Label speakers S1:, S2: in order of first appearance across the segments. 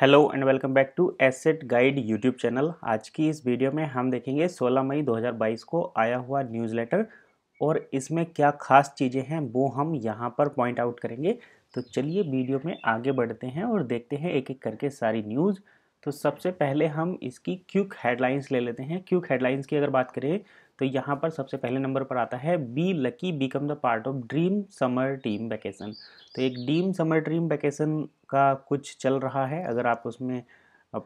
S1: Hello and welcome back to asset guide YouTube channel आज की इस वीडियो में हम देखेंगे 16 मई 2022 को आया हुआ न्यूज़ लेटर और इसमें क्या खास चीज़ें हैं वो हम यहाँ पर पॉइंट आउट करेंगे तो चलिए वीडियो में आगे बढ़ते हैं और देखते हैं एक एक करके सारी न्यूज़ तो सबसे पहले हम इसकी क्यूक हेडलाइंस ले लेते हैं क्यूक हेडलाइंस की अगर बात करें तो यहाँ पर सबसे पहले नंबर पर आता है be lucky become the part of dream summer team vacation तो एक ड्रीम समर ड्रीम वैकेशन का कुछ चल रहा है अगर आप उसमें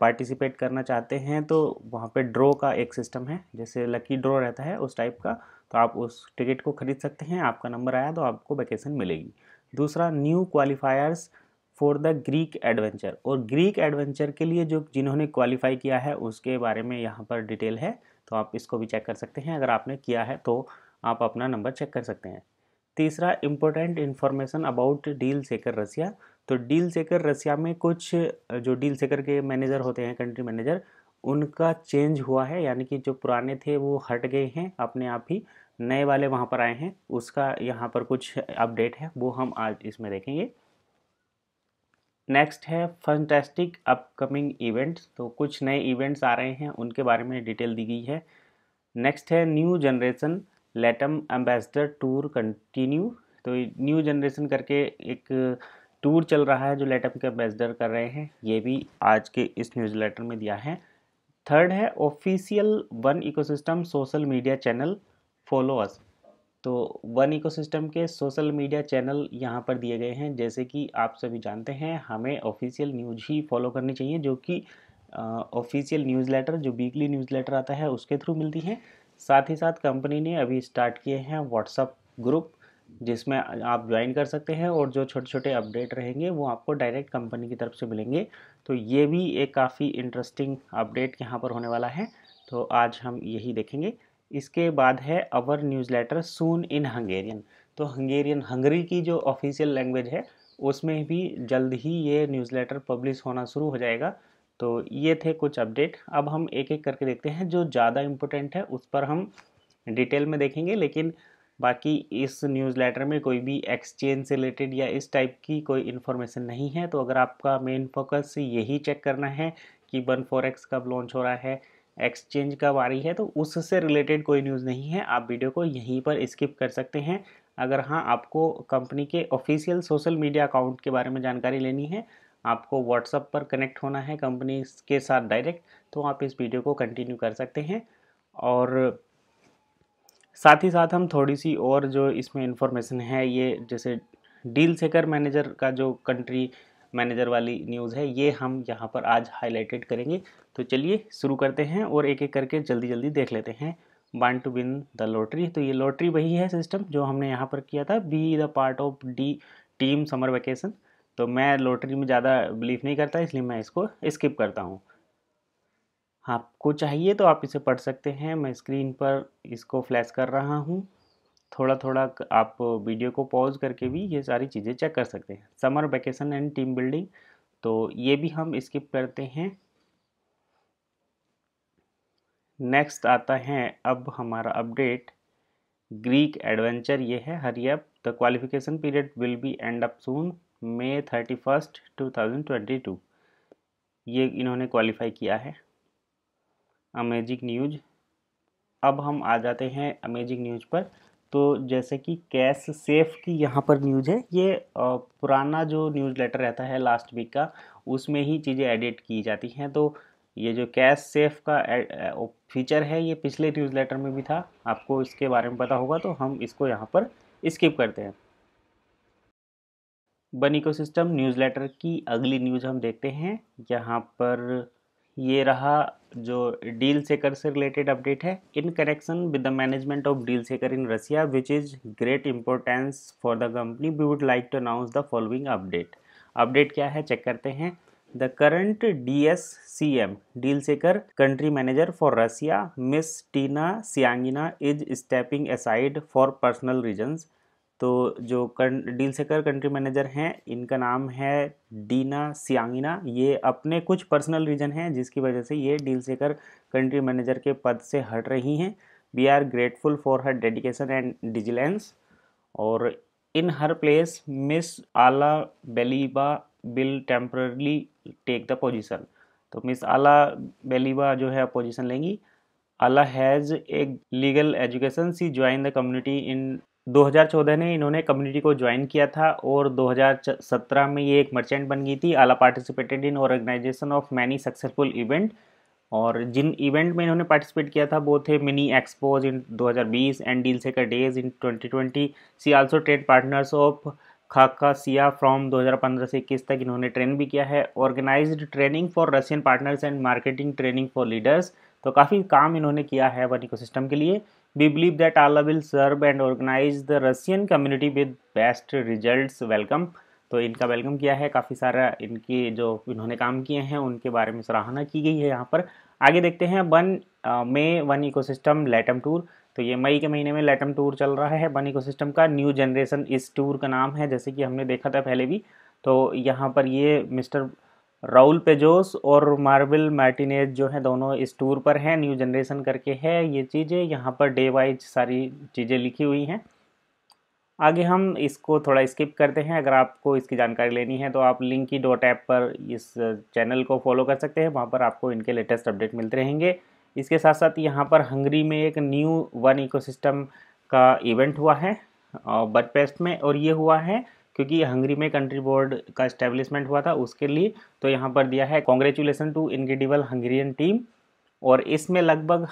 S1: पार्टिसिपेट करना चाहते हैं तो वहाँ पे ड्रॉ का एक सिस्टम है जैसे लकी ड्रॉ रहता है उस टाइप का तो आप उस टिकट को खरीद सकते हैं आपका नंबर आया तो आपको वैकेशन मिलेगी दूसरा new qualifiers for the Greek adventure और ग्रीक एडवेंचर के लिए जो जिन्होंने क्वालिफाई किया है उसके बारे में यहाँ पर डिटेल है तो आप इसको भी चेक कर सकते हैं अगर आपने किया है तो आप अपना नंबर चेक कर सकते हैं तीसरा इम्पोर्टेंट इन्फॉर्मेशन अबाउट डील सेकर रसिया तो डील सेकर रसिया में कुछ जो डील सेकर के मैनेजर होते हैं कंट्री मैनेजर उनका चेंज हुआ है यानी कि जो पुराने थे वो हट गए हैं अपने आप ही नए वाले वहाँ पर आए हैं उसका यहाँ पर कुछ अपडेट है वो हम आज इसमें देखेंगे नेक्स्ट है फंटेस्टिक अपकमिंग इवेंट्स तो कुछ नए इवेंट्स आ रहे हैं उनके बारे में डिटेल दी गई है नेक्स्ट है new generation Latam ambassador tour continue तो न्यू जनरेशन करके एक टूर चल रहा है जो लेटम के एम्बेसडर कर रहे हैं ये भी आज के इस न्यूज़ लेटर में दिया है थर्ड है official one ecosystem social media channel followers तो वन इकोसिस्टम के सोशल मीडिया चैनल यहाँ पर दिए गए हैं जैसे कि आप सभी जानते हैं हमें ऑफिशियल न्यूज ही फॉलो करनी चाहिए जो कि ऑफिशियल न्यूज़ लेटर जो वीकली न्यूज़ लेटर आता है उसके थ्रू मिलती हैं साथ ही साथ कंपनी ने अभी स्टार्ट किए हैं व्हाट्सअप ग्रुप जिसमें आप ज्वाइन कर सकते हैं और जो छोटे छोटे अपडेट रहेंगे वो आपको डायरेक्ट कंपनी की तरफ से मिलेंगे तो ये भी एक काफ़ी इंटरेस्टिंग अपडेट यहाँ पर होने वाला है तो आज हम यही देखेंगे इसके बाद है our newsletter soon in Hungarian तो हंगेरियन हंगरी की जो ऑफिशियल लैंग्वेज है उसमें भी जल्द ही ये न्यूज़ लेटर पब्लिश होना शुरू हो जाएगा तो ये थे कुछ अपडेट अब हम एक एक करके देखते हैं जो ज़्यादा इम्पोर्टेंट है उस पर हम डिटेल में देखेंगे लेकिन बाकी इस न्यूज़ लेटर में कोई भी एक्सचेंज से रिलेटेड या इस टाइप की कोई इन्फॉर्मेशन नहीं है तो अगर आपका मेन फोकस यही चेक करना है कि वन फोर एक्स कब लॉन्च हो रहा है एक्सचेंज कब आ रही है तो उससे रिलेटेड कोई न्यूज़ नहीं है आप वीडियो को यहीं पर स्किप कर सकते हैं अगर हाँ आपको कंपनी के ऑफिशियल सोशल मीडिया अकाउंट के बारे में जानकारी लेनी है आपको व्हाट्सअप पर कनेक्ट होना है कंपनी के साथ डायरेक्ट तो आप इस वीडियो को कंटिन्यू कर सकते हैं और साथ ही साथ हम थोड़ी सी और जो इसमें इंफॉर्मेशन है ये जैसे डील सेकर मैनेजर का जो कंट्री मैनेजर वाली न्यूज़ है ये हम यहाँ पर आज हाईलाइटेड करेंगे तो चलिए शुरू करते हैं और एक एक करके जल्दी जल्दी देख लेते हैं one to win the lottery तो ये लॉटरी वही है सिस्टम जो हमने यहाँ पर किया था be the part of the team summer vacation तो मैं लॉटरी में ज़्यादा बिलीव नहीं करता इसलिए मैं इसको स्किप करता हूँ आपको चाहिए तो आप इसे पढ़ सकते हैं मैं स्क्रीन पर इसको फ्लैश कर रहा हूँ थोड़ा थोड़ा आप वीडियो को पॉज करके भी ये सारी चीज़ें चेक कर सकते हैं summer vacation and team building तो ये भी हम स्किप करते हैं नेक्स्ट आता है अब हमारा अपडेट ग्रीक एडवेंचर ये है hurry up the qualification period will be end up soon May thirty first two thousand twenty two ये इन्होंने क्वालिफाई किया है अमेजिंग न्यूज अब हम आ जाते हैं अमेजिंग न्यूज पर तो जैसे कि कैश सेफ की यहाँ पर न्यूज़ है ये पुराना जो न्यूज़ लेटर रहता है लास्ट वीक का उसमें ही चीज़ें एडिट की जाती हैं तो ये जो कैश सेफ का फीचर है ये पिछले न्यूज़ लेटर में भी था आपको इसके बारे में पता होगा तो हम इसको यहाँ पर स्किप करते हैं बन सिस्टम न्यूज़ लेटर की अगली न्यूज़ हम देखते हैं यहाँ पर ये रहा जो डील सेकर से रिलेटेड अपडेट है in connection with the management of DealShaker in Russia which is great importance for the company we would like to announce the following update update क्या है चेक करते हैं the current D S C M DealShaker country manager for Russia Miss Tina सियांगिना is stepping aside for personal reasons तो जो कं deal DealShaker country manager हैं इनका नाम है डीना सियांगिना ये अपने कुछ पर्सनल रीजन हैं जिसकी वजह से ये डील सेकर कंट्री मैनेजर के पद से हट रही हैं we are grateful for her dedication and diligence और in her place Miss Ala बेलीबा will temporarily take the position तो मिस आला बेलीबा जो है पोजिशन लेंगी Ala has a legal education she join the community in 2014 में इन्होंने community को ज्वाइन किया था और 2017 में ये एक मर्चेंट बन गई थी Ala participated in organisation of many successful event और जिन इवेंट में इन्होंने पार्टिसिपेट किया था वो थे mini expos in 2020 and DealShaker days in 2020 she also trade partners of Khakassia from 2015 से इक्कीस तक इन्होंने ट्रेन भी किया है organised training for Russian partners and marketing training for leaders तो काफ़ी काम इन्होंने किया है वन इको के लिए We believe that Allah will serve and organize the Russian community with best results. Welcome. तो इनका वेलकम किया है काफ़ी सारा इनके जो इन्होंने काम किए हैं उनके बारे में सराहना की गई है यहाँ पर आगे देखते हैं one May one ecosystem Latam tour तो ये मई के महीने में लेटम टूर चल रहा है वन इकोसिस्टम का न्यू जनरेशन इस टूर का नाम है जैसे कि हमने देखा था पहले भी तो यहाँ पर ये मिस्टर राहुल पेजोस और मार्बल मार्टिनेज जो है दोनों इस टूर पर हैं न्यू जनरेशन करके है ये चीज़ें यहाँ पर डे वाइज सारी चीज़ें लिखी हुई हैं आगे हम इसको थोड़ा स्किप करते हैं अगर आपको इसकी जानकारी लेनी है तो आप लिंकी डॉट ऐप पर इस चैनल को फॉलो कर सकते हैं वहाँ पर आपको इनके लेटेस्ट अपडेट मिलते रहेंगे इसके साथ साथ यहाँ पर हंगरी में एक न्यू वन इकोसिस्टम का इवेंट हुआ है बर्ड में और ये हुआ है क्योंकि हंगरी में कंट्री बोर्ड का इस्टेब्लिशमेंट हुआ था उसके लिए तो यहाँ पर दिया है congratulation to incredible Hungarian team और इसमें लगभग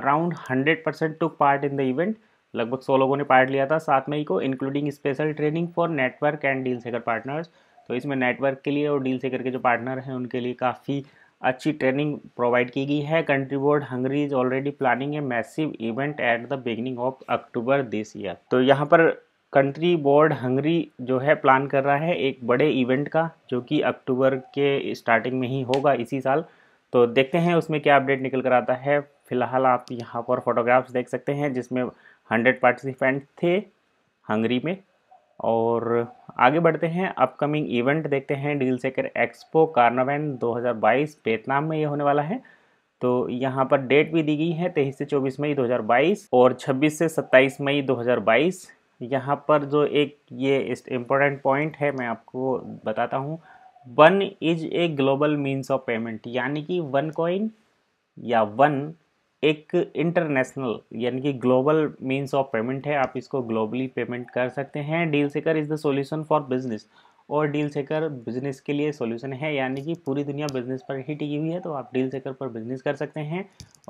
S1: around hundred percent to part in the event लगभग सौ लोगों ने पार्ट लिया था सात मई को including special training for network and DealShaker partners तो इसमें नेटवर्क के लिए और डील सेकर के जो पार्टनर हैं उनके लिए काफ़ी अच्छी ट्रेनिंग प्रोवाइड की गई है country board Hungary is already planning a massive event at the beginning of October this year तो यहाँ पर कंट्री बोर्ड हंगरी जो है प्लान कर रहा है एक बड़े इवेंट का जो कि अक्टूबर के स्टार्टिंग में ही होगा इसी साल तो देखते हैं उसमें क्या अपडेट निकल कर आता है फिलहाल आप यहाँ पर फोटोग्राफ्स देख सकते हैं जिसमें हंड्रेड पार्टिसिपेंट थे हंगरी में और आगे बढ़ते हैं अपकमिंग इवेंट देखते हैं डील सेकर एक्सपो कार्नावैन 2022 वियतनाम में ये होने वाला है तो यहाँ पर डेट भी दी गई है तेईस से चौबीस मई 2022 और 26 से 27 मई यहाँ पर जो एक ये इम्पोर्टेंट पॉइंट है मैं आपको बताता हूँ one is a global means of payment यानी कि वन कॉइन या वन एक इंटरनेशनल यानी कि ग्लोबल मीन्स ऑफ पेमेंट है आप इसको ग्लोबली पेमेंट कर सकते हैं DealShaker is the solution for business और डील सेकर बिजनेस के लिए सॉल्यूशन है यानी कि पूरी दुनिया बिजनेस पर ही टिकी हुई है तो आप डील सेकर पर बिजनेस कर सकते हैं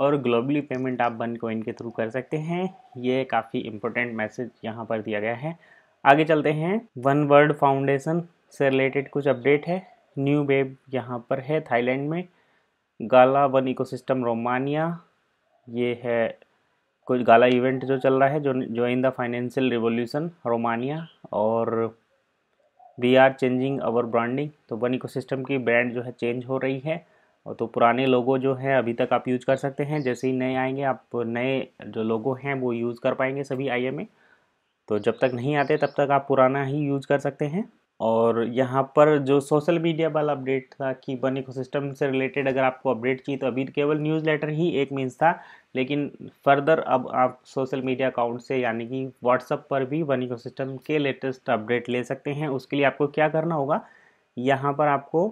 S1: और ग्लोबली पेमेंट आप वन कोइन के थ्रू कर सकते हैं ये काफ़ी इंपॉर्टेंट मैसेज यहाँ पर दिया गया है आगे चलते हैं वन वर्ल्ड फाउंडेशन से रिलेटेड कुछ अपडेट है न्यू वेब यहाँ पर है थाईलैंड में गाला वन इको रोमानिया ये है कुछ गाला इवेंट जो चल रहा है जो join the financial revolution Romania और we are changing our branding तो वन इकोसिस्टम की ब्रांड जो है चेंज हो रही है और तो पुराने लोगों जो है अभी तक आप यूज कर सकते हैं जैसे ही नए आएंगे आप नए जो लोगों हैं वो यूज़ कर पाएंगे सभी आई तो जब तक नहीं आते तब तक आप पुराना ही यूज कर सकते हैं और यहाँ पर जो सोशल मीडिया वाला अपडेट था कि वन सिस्टम से रिलेटेड अगर आपको अपडेट चाहिए तो अभी केवल न्यूज़ लेटर ही एक मीन्स था लेकिन फर्दर अब आप सोशल मीडिया अकाउंट से यानी कि व्हाट्सअप पर भी वन सिस्टम के लेटेस्ट अपडेट ले सकते हैं उसके लिए आपको क्या करना होगा यहाँ पर आपको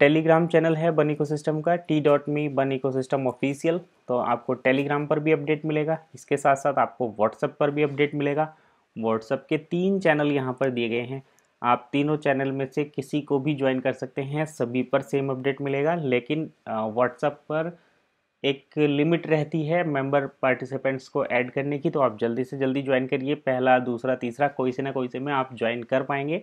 S1: टेलीग्राम चैनल है बन सिस्टम का टी डॉट मी बन सिस्टम ऑफिशियल तो आपको टेलीग्राम पर भी अपडेट मिलेगा इसके साथ साथ आपको व्हाट्सएप पर भी अपडेट मिलेगा व्हाट्सएप के तीन चैनल यहाँ पर दिए गए हैं आप तीनों चैनल में से किसी को भी ज्वाइन कर सकते हैं सभी पर सेम अपडेट मिलेगा लेकिन व्हाट्सअप पर एक लिमिट रहती है मेंबर पार्टिसिपेंट्स को ऐड करने की तो आप जल्दी से जल्दी ज्वाइन करिए पहला दूसरा तीसरा कोई से ना कोई से में आप ज्वाइन कर पाएंगे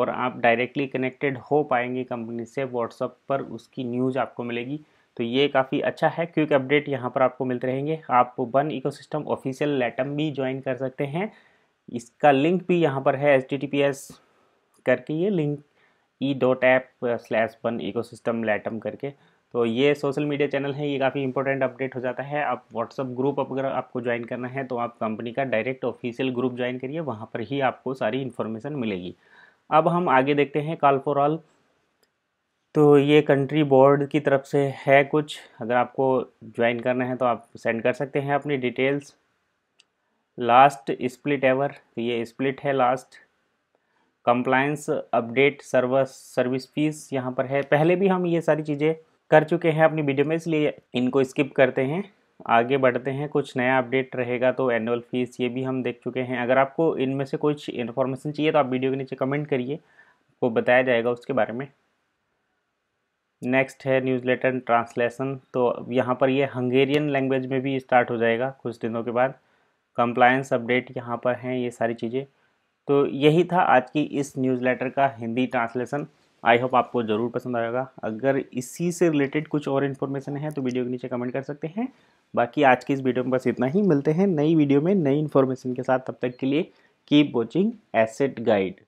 S1: और आप डायरेक्टली कनेक्टेड हो पाएंगे कंपनी से व्हाट्सअप पर उसकी न्यूज़ आपको मिलेगी तो ये काफ़ी अच्छा है क्योंकि अपडेट यहाँ पर आपको मिलते रहेंगे आप वन इकोसिस्टम ऑफिशियल लेटम भी ज्वाइन कर सकते हैं इसका लिंक भी यहाँ पर है H T T P S करके ये link E dot app slash one ecosystem Latam करके तो ये सोशल मीडिया चैनल है ये काफ़ी इंपॉर्टेंट अपडेट हो जाता है आप व्हाट्सअप ग्रुप अगर आपको ज्वाइन करना है तो आप कंपनी का डायरेक्ट ऑफिशियल ग्रुप ज्वाइन करिए वहाँ पर ही आपको सारी इन्फॉर्मेशन मिलेगी अब हम आगे देखते हैं कॉल फॉर ऑल तो ये कंट्री बोर्ड की तरफ से है कुछ अगर आपको ज्वाइन करना है तो आप सेंड कर सकते हैं अपनी डिटेल्स लास्ट स्प्लिट एवर तो ये स्प्लिट है last compliance update service service fees यहाँ पर है पहले भी हम ये सारी चीज़ें कर चुके हैं अपनी वीडियो में इसलिए इनको स्किप करते हैं आगे बढ़ते हैं कुछ नया अपडेट रहेगा तो एनुअल फीस ये भी हम देख चुके हैं अगर आपको इनमें से कुछ इन्फॉर्मेशन चाहिए तो आप वीडियो के नीचे कमेंट करिए आपको बताया जाएगा उसके बारे में नेक्स्ट है न्यूज़ लेटर ट्रांसलेशन तो यहाँ पर ये हंगेरियन लैंग्वेज में भी स्टार्ट हो जाएगा कुछ दिनों के बाद कंप्लायंस अपडेट यहाँ पर हैं ये सारी चीज़ें तो यही था आज की इस न्यूज़ लेटर का हिंदी ट्रांसलेशन आई होप आपको ज़रूर पसंद आएगा अगर इसी से रिलेटेड कुछ और इन्फॉर्मेशन है तो वीडियो के नीचे कमेंट कर सकते हैं बाकी आज की इस वीडियो में बस इतना ही मिलते हैं नई वीडियो में नई इन्फॉर्मेशन के साथ तब तक के लिए कीप वॉचिंग एसेट गाइड